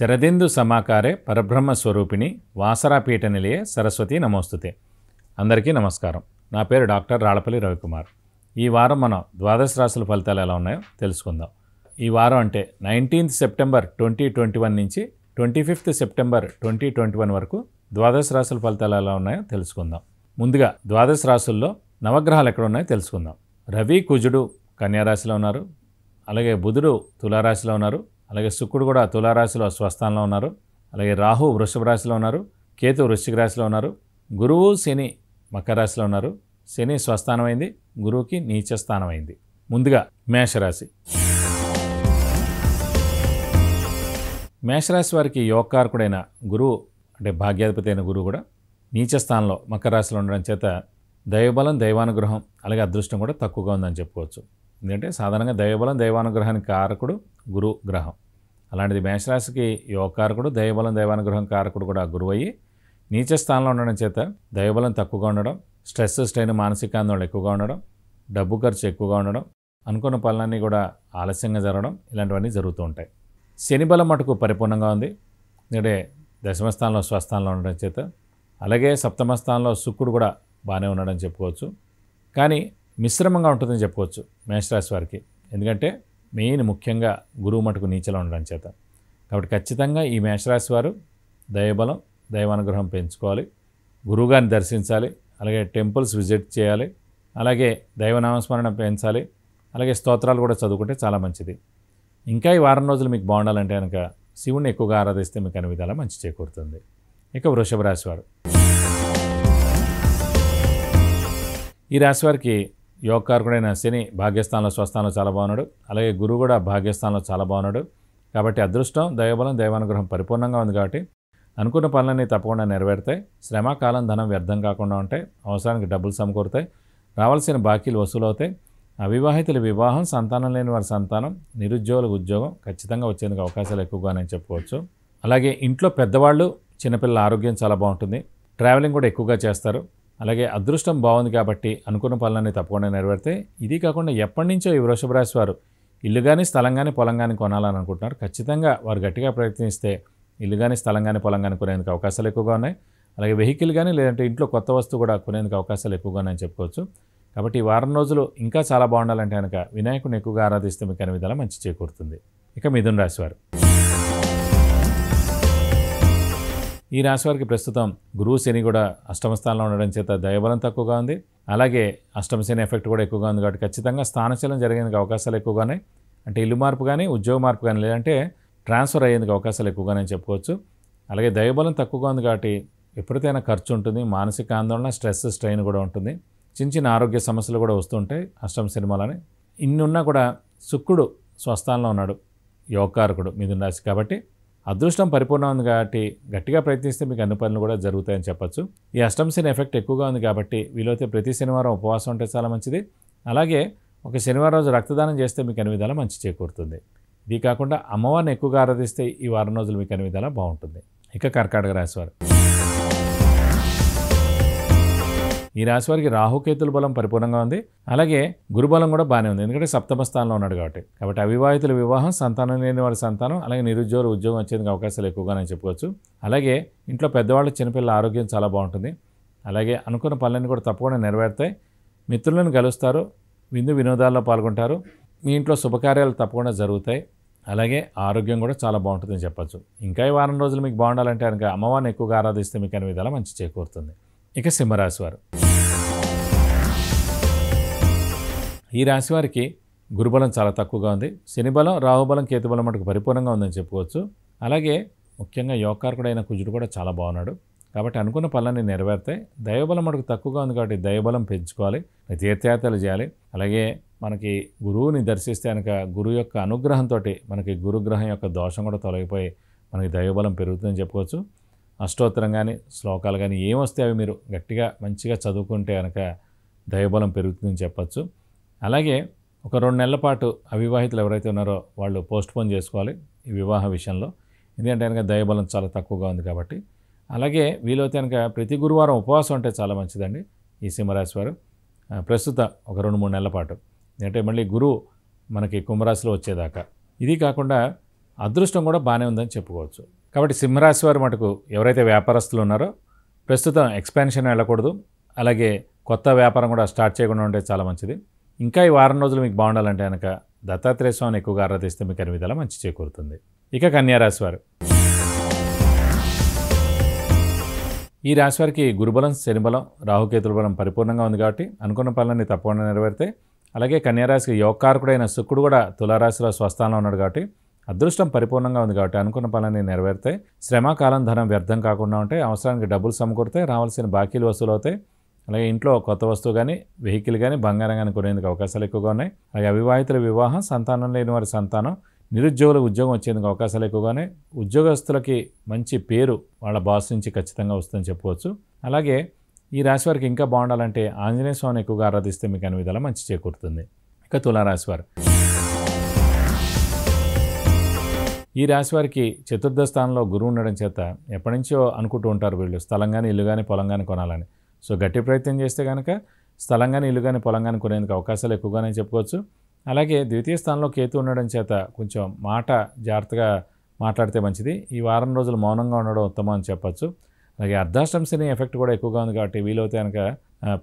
శరదిందు సమాకారే పరబ్రహ్మ స్వరూపిణి వాసరాపీఠ నిలయ సరస్వతి నమోస్తుతే అందరికీ నమస్కారం నా పేరు డాక్టర్ రాళపల్లి రవికుమార్ ఈ వారం మనం ద్వాదశ రాశుల ఫలితాలు ఎలా ఉన్నాయో తెలుసుకుందాం ఈ వారం అంటే nineteenth September twenty twenty one నుంచి twenty fifth September twenty twenty one వరకు ద్వాదశ రాశుల ఫలితాలు ఎలా ఉన్నాయో తెలుసుకుందాం ముందుగా ద్వాదశ రాశుల్లో నవగ్రహాలు ఎక్కడ ఉన్నాయో తెలుసుకుందాం రవి కుజుడు కన్యారాశిలో ఉన్నారు అలాగే బుధుడు తులారాశిలో ఉన్నారు అలాగే శుక్రుడు కూడా తులారాశిలో స్వస్థానంలో ఉన్నారు అలాగే రాహు వృషభ రాశిలో ఉన్నారు కేతు వృశ్చిక రాశిలో ఉన్నారు గురువు శని మకర రాశిలో ఉన్నారు శని స్వస్థానమైంది గురువుకి నీచ స్థానమైంది ముందుగా మేషరాశి మేషరాశి వారికి యోగకారకుడైన గురువు అంటే భాగ్యాధిపతి అయిన గురువు కూడా నీచ స్థానంలో మకర రాశిలో ఉండడం చేత దైవబలం దైవానుగ్రహం అలాగే అదృష్టం కూడా తక్కువగా ఉందని చెప్పుకోవచ్చు ఎందుకంటే సాధారణంగా దైవబలం దైవానుగ్రహానికి కారకుడు గురు గ్రహం అలాంటిది మేషరాశికి యోగకారకుడు దైవబలం దైవానుగ్రహం కారకుడు కూడా గురువు అయ్యి నీచ స్థానంలో ఉండడం చేత దైవబలం తక్కువగా ఉండడం స్ట్రెస్ స్ట్రెయిన్ మానసిక ఆందోళన ఎక్కువగా ఉండడం డబ్బు ఖర్చు ఎక్కువగా ఉండడం అనుకున్న పనులన్నీ కూడా ఆలస్యంగా జరగడం ఇలాంటివన్నీ జరుగుతూ ఉంటాయి శని బలం మటుకు పరిపూర్ణంగా ఉంది ఎందుకంటే దశమస్థానంలో స్వస్థానంలో ఉండడం చేత అలాగే సప్తమ స్థానంలో శుక్రుడు కూడా బాగానే ఉన్నాడని చెప్పుకోవచ్చు కానీ మిశ్రమంగా ఉంటుందని చెప్పుకోవచ్చు మేషరాశి వారికి ఎందుకంటే మెయిన్ ముఖ్యంగా గురువు మటుకు నీచలో ఉండడం చేత కాబట్టి ఖచ్చితంగా ఈ మేషరాశి వారు దైవబలం దైవానుగ్రహం పెంచుకోవాలి గురువుగారిని దర్శించాలి అలాగే టెంపుల్స్ విజిట్ చేయాలి అలాగే దైవనామస్మరణ పెంచాలి అలాగే స్తోత్రాలు కూడా చదువుకుంటే చాలా మంచిది ఇంకా ఈ వారం రోజులు మీకు బాగుండాలంటే కనుక శివుణ్ణి ఎక్కువగా ఆరాధిస్తే మీకు అన్ని విధాలా మంచి చేకూరుతుంది ఇక వృషభ రాశివారు ఈ రాశివారికి యోగకారకుడైన శని భాగ్యస్థానంలో స్వస్థానంలో చాలా బాగున్నాడు అలాగే గురువు కూడా భాగ్యస్థానంలో చాలా బాగున్నాడు కాబట్టి అదృష్టం దైవబలం దైవానుగ్రహం పరిపూర్ణంగా ఉంది కాబట్టి అనుకున్న పనులన్నీ తప్పకుండా నెరవేరుతాయి కాలం ధనం వ్యర్థం కాకుండా ఉంటాయి అవసరానికి డబ్బులు సమకూరుతాయి రావాల్సిన బాకీలు వసూలవుతాయి అవివాహితుల వివాహం సంతానం లేని వారి సంతానం నిరుద్యోగుల ఉద్యోగం ఖచ్చితంగా వచ్చేందుకు అవకాశాలు ఎక్కువగానే చెప్పుకోవచ్చు అలాగే ఇంట్లో పెద్దవాళ్ళు చిన్నపిల్లల ఆరోగ్యం చాలా బాగుంటుంది ట్రావెలింగ్ కూడా ఎక్కువగా చేస్తారు అలాగే అదృష్టం బాగుంది కాబట్టి అనుకున్న పనులన్నీ తప్పకుండా నెరవేరితే ఇది కాకుండా ఎప్పటి నుంచో ఈ వృషభరాశి వారు ఇల్లు కానీ స్థలం కానీ పొలం కానీ కొనాలని అనుకుంటున్నారు ఖచ్చితంగా వారు గట్టిగా ప్రయత్నిస్తే ఇల్లు కానీ స్థలం కానీ పొలం కానీ కొనేందుకు అవకాశాలు ఎక్కువగా ఉన్నాయి అలాగే వెహికల్ కానీ లేదంటే ఇంట్లో కొత్త వస్తువు కూడా కొనేందుకు అవకాశాలు ఎక్కువగా ఉన్నాయని చెప్పుకోవచ్చు కాబట్టి ఈ వారం రోజులు ఇంకా చాలా బాగుండాలంటే కనుక వినాయకుడిని ఎక్కువగా ఆరాధిస్తే మీకు అన్ని మంచి చేకూరుతుంది ఇక మిథున్ రాశివారు ఈ రాశి వారికి ప్రస్తుతం గురువు శని కూడా అష్టమ స్థానంలో ఉండడం చేత దయబలం తక్కువగా ఉంది అలాగే అష్టమ శని ఎఫెక్ట్ కూడా ఎక్కువగా ఉంది కాబట్టి ఖచ్చితంగా స్థానచలం జరిగేందుకు అవకాశాలు ఎక్కువగానే అంటే ఇల్లు మార్పు కానీ ఉద్యోగ మార్పు కానీ లేదంటే ట్రాన్స్ఫర్ అయ్యేందుకు అవకాశాలు ఎక్కువగానే చెప్పుకోవచ్చు అలాగే దయబలం తక్కువగా ఉంది కాబట్టి ఎప్పుడైనా ఖర్చు ఉంటుంది మానసిక ఆందోళన స్ట్రెస్ స్ట్రెయిన్ కూడా ఉంటుంది చిన్న చిన్న ఆరోగ్య సమస్యలు కూడా వస్తుంటాయి అష్టమ సినిమాలని ఇన్నున్నా కూడా శుక్రుడు స్వస్థానంలో ఉన్నాడు యోగకారకుడు మీదు రాశి కాబట్టి అదృష్టం పరిపూర్ణం ఉంది కాబట్టి గట్టిగా ప్రయత్నిస్తే మీకు అన్ని పనులు కూడా జరుగుతాయని చెప్పచ్చు ఈ అష్టంశని ఎఫెక్ట్ ఎక్కువగా ఉంది కాబట్టి వీలైతే ప్రతి శనివారం ఉపవాసం ఉంటే చాలా మంచిది అలాగే ఒక శనివారం రోజు రక్తదానం చేస్తే మీకు అన్ని విధాలా మంచి చేకూరుతుంది ఇది కాకుండా అమ్మవారిని ఎక్కువగా ఆరాధిస్తే ఈ వారం రోజులు మీకు అన్ని విధాలా బాగుంటుంది ఇక కర్కాటక రాశివారు ఈ రాశి వారికి రాహుకేతుల బలం పరిపూర్ణంగా ఉంది అలాగే గురుబలం కూడా బాగానే ఉంది ఎందుకంటే సప్తమ స్థానంలో ఉన్నాడు కాబట్టి కాబట్టి అవివాహితుల వివాహం సంతానం లేని వారి సంతానం అలాగే నిరుద్యోగ ఉద్యోగం వచ్చేందుకు అవకాశాలు ఎక్కువగానే చెప్పుకోవచ్చు అలాగే ఇంట్లో పెద్దవాళ్ళు చిన్నపిల్లల ఆరోగ్యం చాలా బాగుంటుంది అలాగే అనుకున్న పనులన్నీ కూడా తప్పకుండా నెరవేరుతాయి మిత్రులను కలుస్తారు విందు వినోదాల్లో పాల్గొంటారు మీ ఇంట్లో శుభకార్యాలు తప్పకుండా జరుగుతాయి అలాగే ఆరోగ్యం కూడా చాలా బాగుంటుందని చెప్పచ్చు ఇంకా ఈ వారం రోజులు మీకు బాగుండాలంటే కనుక అమ్మవారిని ఎక్కువగా ఆరాధిస్తే మీకు అనేది ఇలా మంచి చేకూరుతుంది ఇక సింహరాశి వారు ఈ రాశి వారికి గురుబలం చాలా తక్కువగా ఉంది శనిబలం రాహుబలం కేతుబలం మటుకు పరిపూర్ణంగా ఉందని చెప్పుకోవచ్చు అలాగే ముఖ్యంగా అయిన కుజుడు కూడా చాలా బాగున్నాడు కాబట్టి అనుకున్న పనులన్నీ నెరవేర్తాయి దైవబలం మటుకు తక్కువగా ఉంది కాబట్టి దైవబలం పెంచుకోవాలి తీర్థయాత్రలు చేయాలి అలాగే మనకి గురువుని దర్శిస్తే కనుక గురువు యొక్క అనుగ్రహంతో మనకి గురుగ్రహం యొక్క దోషం కూడా తొలగిపోయి మనకి దైవబలం పెరుగుతుందని చెప్పుకోవచ్చు అష్టోత్తరం కానీ శ్లోకాలు కానీ ఏమొస్తే అవి మీరు గట్టిగా మంచిగా చదువుకుంటే కనుక దైవబలం పెరుగుతుందని చెప్పచ్చు అలాగే ఒక రెండు నెలల పాటు అవివాహితులు ఎవరైతే ఉన్నారో వాళ్ళు పోస్ట్పోన్ చేసుకోవాలి ఈ వివాహ విషయంలో ఎందుకంటే కనుక దైవబలం చాలా తక్కువగా ఉంది కాబట్టి అలాగే వీలైతే కనుక ప్రతి గురువారం ఉపవాసం అంటే చాలా మంచిదండి ఈ సింహరాశి వారు ప్రస్తుత ఒక రెండు మూడు నెలల పాటు ఎందుకంటే మళ్ళీ గురువు మనకి కుంభరాశిలో వచ్చేదాకా ఇది కాకుండా అదృష్టం కూడా బాగానే ఉందని చెప్పుకోవచ్చు కాబట్టి సింహరాశి వారు మటుకు ఎవరైతే వ్యాపారస్తులు ఉన్నారో ప్రస్తుతం ఎక్స్పాన్షన్ వెళ్ళకూడదు అలాగే కొత్త వ్యాపారం కూడా స్టార్ట్ చేయకుండా ఉంటే చాలా మంచిది ఇంకా ఈ వారం రోజులు మీకు బాగుండాలంటే కనుక దత్తాత్రేయ స్వామిని ఎక్కువగా ఆరాధిస్తే మీకు అన్ని మంచి చేకూరుతుంది ఇక కన్యారాశి వారు ఈ రాశి వారికి గురుబలం శనిబలం రాహుకేతుల బలం పరిపూర్ణంగా ఉంది కాబట్టి అనుకున్న పనులన్నీ తప్పకుండా నెరవేరితే అలాగే కన్యారాశికి యోగకారకుడైన శుక్రుడు కూడా తులారాశిలో స్వస్థానంలో ఉన్నాడు కాబట్టి అదృష్టం పరిపూర్ణంగా ఉంది కాబట్టి అనుకున్న పనులన్నీ నెరవేరుతాయి శ్రమకాలం ధనం వ్యర్థం కాకుండా ఉంటే అవసరానికి డబ్బులు సమకూరుతాయి రావాల్సిన బాకీలు వసూలు అవుతాయి అలాగే ఇంట్లో కొత్త వస్తువు కానీ వెహికల్ కానీ బంగారం కానీ కొనేందుకు అవకాశాలు ఎక్కువగా ఉన్నాయి అలాగే అవివాహితుల వివాహం సంతానం లేని వారి సంతానం నిరుద్యోగులకు ఉద్యోగం వచ్చేందుకు అవకాశాలు ఎక్కువగానే ఉద్యోగస్తులకి మంచి పేరు వాళ్ళ బాస్ నుంచి ఖచ్చితంగా వస్తుందని చెప్పుకోవచ్చు అలాగే ఈ రాశి వారికి ఇంకా బాగుండాలంటే ఆంజనేయ స్వామిని ఎక్కువగా ఆరాధిస్తే మీకు అన్ని మంచి చేకూరుతుంది ఇక తులారాశి వారు ఈ రాశి వారికి చతుర్థ స్థానంలో గురువు ఉండడం చేత ఎప్పటి నుంచో అనుకుంటూ ఉంటారు వీళ్ళు స్థలం కానీ ఇల్లు కానీ పొలం కానీ కొనాలని సో గట్టి ప్రయత్నం చేస్తే కనుక స్థలం కానీ ఇల్లు కానీ పొలం కానీ కొనేందుకు అవకాశాలు ఎక్కువగానే చెప్పుకోవచ్చు అలాగే ద్వితీయ స్థానంలో కేతు ఉండడం చేత కొంచెం మాట జాగ్రత్తగా మాట్లాడితే మంచిది ఈ వారం రోజులు మౌనంగా ఉండడం ఉత్తమం అని చెప్పచ్చు అలాగే అర్ధాష్టం శని ఎఫెక్ట్ కూడా ఎక్కువగా ఉంది కాబట్టి వీలైతే కనుక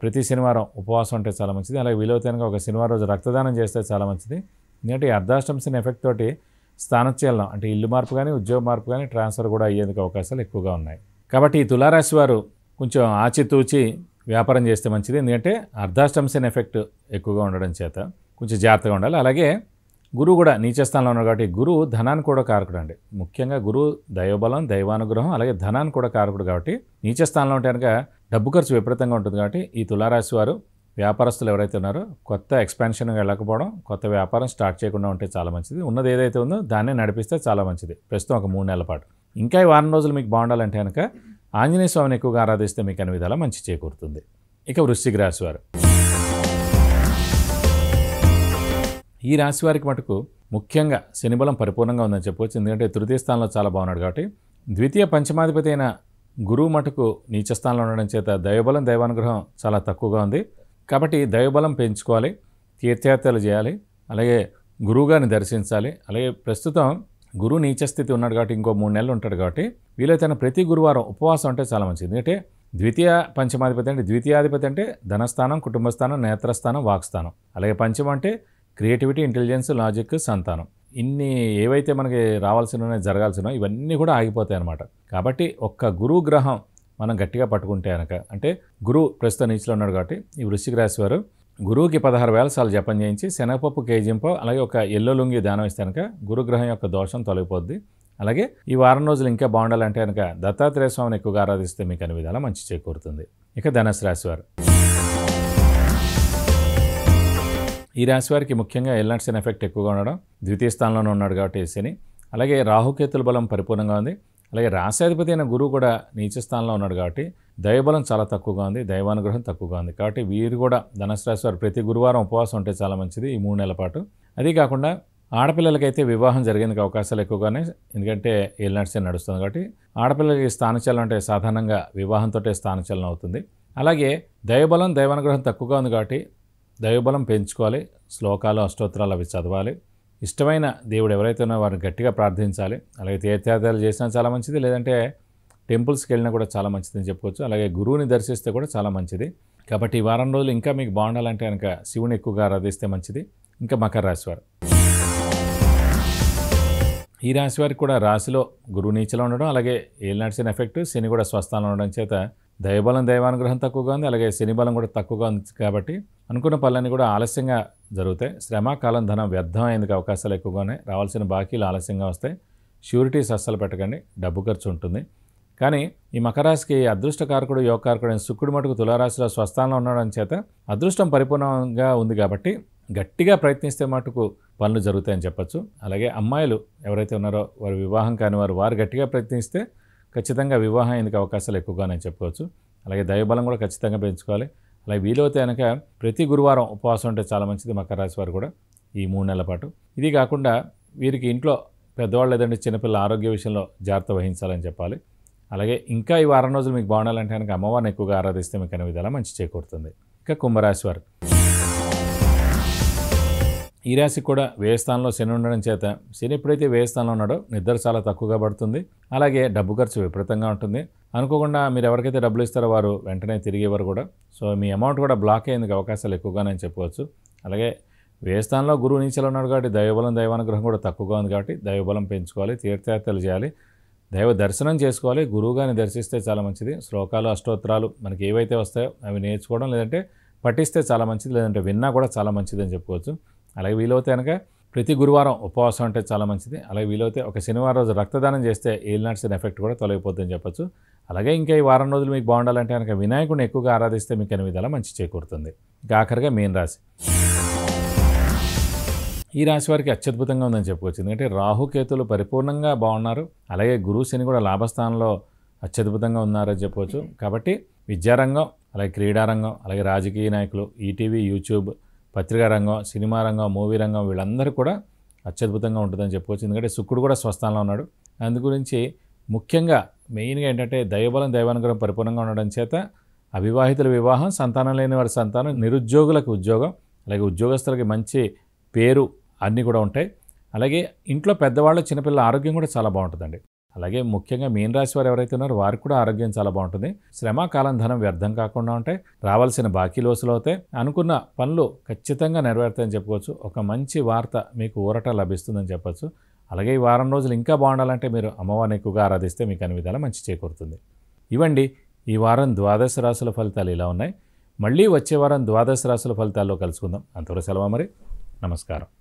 ప్రతి శనివారం ఉపవాసం ఉంటే చాలా మంచిది అలాగే వీలవుతే కనుక ఒక శనివారం రోజు రక్తదానం చేస్తే చాలా మంచిది ఎందుకంటే ఈ అర్ధాష్టం శని ఎఫెక్ట్ తోటి స్థానోచ్చలనం అంటే ఇల్లు మార్పు కానీ ఉద్యోగ మార్పు కానీ ట్రాన్స్ఫర్ కూడా అయ్యేందుకు అవకాశాలు ఎక్కువగా ఉన్నాయి కాబట్టి ఈ తులారాశి వారు కొంచెం ఆచితూచి వ్యాపారం చేస్తే మంచిది ఎందుకంటే అర్ధాష్టంసన్ ఎఫెక్ట్ ఎక్కువగా ఉండడం చేత కొంచెం జాగ్రత్తగా ఉండాలి అలాగే గురువు కూడా నీచస్థానంలో ఉన్నారు కాబట్టి గురువు ధనాన్ని కూడా కారకుడు అండి ముఖ్యంగా గురువు దైవబలం దైవానుగ్రహం అలాగే ధనాన్ని కూడా కారకుడు కాబట్టి నీచస్థానంలో ఉంటే కనుక డబ్బు ఖర్చు విపరీతంగా ఉంటుంది కాబట్టి ఈ తులారాశి వారు వ్యాపారస్తులు ఎవరైతే ఉన్నారో కొత్త ఎక్స్పాన్షన్ వెళ్ళకపోవడం కొత్త వ్యాపారం స్టార్ట్ చేయకుండా ఉంటే చాలా మంచిది ఉన్నది ఏదైతే ఉందో దాన్నే నడిపిస్తే చాలా మంచిది ప్రస్తుతం ఒక మూడు నెలల పాటు ఇంకా వారం రోజులు మీకు బాగుండాలంటే కనుక ఆంజనేయ స్వామిని ఎక్కువగా ఆరాధిస్తే మీకు అన్ని విధాలా మంచి చేకూరుతుంది ఇక వృశ్చిక రాశి వారు ఈ రాశి వారికి మటుకు ముఖ్యంగా శనిబలం పరిపూర్ణంగా ఉందని చెప్పవచ్చు ఎందుకంటే తృతీయ స్థానంలో చాలా బాగున్నాడు కాబట్టి ద్వితీయ పంచమాధిపతి అయిన గురువు మటుకు నీచస్థానంలో ఉండడం చేత దైవబలం దైవానుగ్రహం చాలా తక్కువగా ఉంది కాబట్టి దైవబలం పెంచుకోవాలి తీర్థయాత్రలు చేయాలి అలాగే గురువుగారిని దర్శించాలి అలాగే ప్రస్తుతం గురువు నీచస్థితి ఉన్నాడు కాబట్టి ఇంకో మూడు నెలలు ఉంటాడు కాబట్టి వీలైతే ప్రతి గురువారం ఉపవాసం అంటే చాలా మంచిది ఎందుకంటే ద్వితీయ పంచమాధిపతి అంటే ద్వితీయాధిపతి అంటే ధనస్థానం కుటుంబస్థానం నేత్రస్థానం వాక్స్థానం అలాగే పంచమం అంటే క్రియేటివిటీ ఇంటెలిజెన్స్ లాజిక్ సంతానం ఇన్ని ఏవైతే మనకి రావాల్సినవి జరగాల్సినవి ఇవన్నీ కూడా ఆగిపోతాయి అన్నమాట కాబట్టి ఒక్క గురువు గ్రహం మనం గట్టిగా పట్టుకుంటే కనుక అంటే గురువు ప్రస్తుతం నీచులో ఉన్నాడు కాబట్టి ఈ వృశ్చిక రాశి వారు గురువుకి పదహారు వేల సార్లు జపం చేయించి శనగపప్పు కేజింపు అలాగే ఒక ఎల్లో లుంగి దానం ఇస్తే కనుక గురుగ్రహం యొక్క దోషం తొలగిపోద్ది అలాగే ఈ వారం రోజులు ఇంకా బాగుండాలంటే కనుక దత్తాత్రేయ స్వామిని ఎక్కువగా ఆరాధిస్తే మీకు అన్ని విధాలు మంచి చేకూరుతుంది ఇక ధనస్సు వారు ఈ వారికి ముఖ్యంగా ఎల్లంట్ శని ఎఫెక్ట్ ఎక్కువగా ఉండడం ద్వితీయ స్థానంలోనే ఉన్నాడు కాబట్టి శని అలాగే రాహుకేతుల బలం పరిపూర్ణంగా ఉంది అలాగే రాశాధిపతి అయిన గురువు కూడా నీచ స్థానంలో ఉన్నాడు కాబట్టి దైవబలం చాలా తక్కువగా ఉంది దైవానుగ్రహం తక్కువగా ఉంది కాబట్టి వీరు కూడా ధనుసు రాశి వారు ప్రతి గురువారం ఉపవాసం ఉంటే చాలా మంచిది ఈ మూడు నెలల పాటు అదే కాకుండా ఆడపిల్లలకైతే వివాహం జరిగేందుకు అవకాశాలు ఎక్కువగానే ఎందుకంటే నడిచే నడుస్తుంది కాబట్టి ఆడపిల్లలకి స్థానచలనం అంటే సాధారణంగా వివాహంతో స్థానచలనం అవుతుంది అలాగే దైవబలం దైవానుగ్రహం తక్కువగా ఉంది కాబట్టి దైవబలం పెంచుకోవాలి శ్లోకాలు అష్టోత్తరాలు అవి చదవాలి ఇష్టమైన దేవుడు ఎవరైతే ఉన్నా వారిని గట్టిగా ప్రార్థించాలి అలాగే తీర్థయాత్రలు చేసినా చాలా మంచిది లేదంటే టెంపుల్స్కి వెళ్ళినా కూడా చాలా మంచిది అని చెప్పుకోవచ్చు అలాగే గురువుని దర్శిస్తే కూడా చాలా మంచిది కాబట్టి ఈ వారం రోజులు ఇంకా మీకు బాగుండాలంటే కనుక శివుని ఎక్కువగా ఆరాధిస్తే మంచిది ఇంకా మకర రాశి ఈ రాశి వారికి కూడా రాశిలో గురువు నీచలో ఉండడం అలాగే ఏలినాడ్సిన ఎఫెక్ట్ శని కూడా స్వస్థానం ఉండడం చేత దైవబలం దైవానుగ్రహం తక్కువగా ఉంది అలాగే శని బలం కూడా తక్కువగా ఉంది కాబట్టి అనుకున్న పనులన్నీ కూడా ఆలస్యంగా జరుగుతాయి శ్రమ కాలం ధనం అయ్యేందుకు అవకాశాలు ఎక్కువగానే రావాల్సిన బాకీలు ఆలస్యంగా వస్తాయి ష్యూరిటీస్ అస్సలు పెట్టకండి డబ్బు ఖర్చు ఉంటుంది కానీ ఈ మకరాశికి అదృష్టకారకుడు యోగకారకుడు అయిన శుక్రుడు మటుకు తులారాశిలో స్వస్థానంలో ఉండడం చేత అదృష్టం పరిపూర్ణంగా ఉంది కాబట్టి గట్టిగా ప్రయత్నిస్తే మటుకు పనులు జరుగుతాయని చెప్పచ్చు అలాగే అమ్మాయిలు ఎవరైతే ఉన్నారో వారి వివాహం కాని వారు వారు గట్టిగా ప్రయత్నిస్తే ఖచ్చితంగా వివాహం అయ్యేందుకు అవకాశాలు ఎక్కువగానే చెప్పుకోవచ్చు అలాగే దైవబలం కూడా ఖచ్చితంగా పెంచుకోవాలి అలా వీలైతే కనుక ప్రతి గురువారం ఉపవాసం ఉంటే చాలా మంచిది మకర రాశి వారు కూడా ఈ మూడు నెలల పాటు ఇది కాకుండా వీరికి ఇంట్లో పెద్దవాళ్ళు లేదంటే చిన్నపిల్లల ఆరోగ్య విషయంలో జాగ్రత్త వహించాలని చెప్పాలి అలాగే ఇంకా ఈ వారం రోజులు మీకు బాగుండాలంటే కనుక అమ్మవారిని ఎక్కువగా ఆరాధిస్తే మీకు అనే విధాలా మంచి చేకూరుతుంది ఇంకా కుంభరాశి వారు ఈ రాశి కూడా వ్యయస్థానంలో శని ఉండడం చేత శని ఎప్పుడైతే వ్యయస్థానంలో ఉన్నాడో నిద్ర చాలా తక్కువగా పడుతుంది అలాగే డబ్బు ఖర్చు విపరీతంగా ఉంటుంది అనుకోకుండా మీరు ఎవరికైతే డబ్బులు ఇస్తారో వారు వెంటనే తిరిగేవారు కూడా సో మీ అమౌంట్ కూడా బ్లాక్ అయ్యేందుకు అవకాశాలు ఎక్కువగా అని చెప్పుకోవచ్చు అలాగే వ్యయస్థానంలో గురువు నీచలు ఉన్నాడు కాబట్టి దైవబలం దైవానుగ్రహం కూడా తక్కువగా ఉంది కాబట్టి దైవబలం పెంచుకోవాలి తీర్థయాత్రలు చేయాలి దైవ దర్శనం చేసుకోవాలి గురువుగాని దర్శిస్తే చాలా మంచిది శ్లోకాలు అష్టోత్తరాలు మనకి ఏవైతే వస్తాయో అవి నేర్చుకోవడం లేదంటే పఠిస్తే చాలా మంచిది లేదంటే విన్నా కూడా చాలా మంచిది అని చెప్పుకోవచ్చు అలాగే వీలవుతే కనుక ప్రతి గురువారం ఉపవాసం అంటే చాలా మంచిది అలాగే వీలైతే ఒక శనివారం రోజు రక్తదానం చేస్తే ఏలినాట్సిన ఎఫెక్ట్ కూడా తొలగిపోతుందని చెప్పచ్చు అలాగే ఇంకా ఈ వారం రోజులు మీకు బాగుండాలంటే కనుక వినాయకుడిని ఎక్కువగా ఆరాధిస్తే మీకు ఎనిమిది అలా మంచి చేకూరుతుంది ఆఖరిగా మీన్ రాశి ఈ రాశి వారికి అత్యద్భుతంగా ఉందని చెప్పుకోవచ్చు ఎందుకంటే రాహుకేతులు పరిపూర్ణంగా బాగున్నారు అలాగే గురువు శని కూడా లాభస్థానంలో అత్యద్భుతంగా ఉన్నారని చెప్పవచ్చు కాబట్టి విద్యారంగం అలాగే క్రీడారంగం అలాగే రాజకీయ నాయకులు ఈటీవీ యూట్యూబ్ పత్రికా రంగం సినిమా రంగం మూవీ రంగం వీళ్ళందరూ కూడా అత్యద్భుతంగా ఉంటుందని చెప్పుకోవచ్చు ఎందుకంటే శుక్రుడు కూడా స్వస్థానంలో ఉన్నాడు అందు గురించి ముఖ్యంగా మెయిన్గా ఏంటంటే దైవబలం దైవానుగ్రహం పరిపూర్ణంగా ఉండడం చేత అవివాహితుల వివాహం సంతానం లేని వారి సంతానం నిరుద్యోగులకు ఉద్యోగం అలాగే ఉద్యోగస్తులకి మంచి పేరు అన్నీ కూడా ఉంటాయి అలాగే ఇంట్లో పెద్దవాళ్ళు చిన్నపిల్లల ఆరోగ్యం కూడా చాలా బాగుంటుందండి అలాగే ముఖ్యంగా మీన రాశి వారు ఎవరైతే ఉన్నారో వారికి కూడా ఆరోగ్యం చాలా బాగుంటుంది శ్రమ కాలం ధనం వ్యర్థం కాకుండా ఉంటాయి రావాల్సిన బాకీ లోసులు అవుతాయి అనుకున్న పనులు ఖచ్చితంగా నెరవేరుతాయని చెప్పుకోవచ్చు ఒక మంచి వార్త మీకు ఊరట లభిస్తుందని చెప్పచ్చు అలాగే ఈ వారం రోజులు ఇంకా బాగుండాలంటే మీరు అమ్మవారిని ఎక్కువగా ఆరాధిస్తే మీకు అన్ని విధాలు మంచి చేకూరుతుంది ఇవ్వండి ఈ వారం ద్వాదశ రాసుల ఫలితాలు ఇలా ఉన్నాయి మళ్ళీ వచ్చే వారం ద్వాదశ రాసుల ఫలితాల్లో కలుసుకుందాం అంతవరకు సెలవు మరి నమస్కారం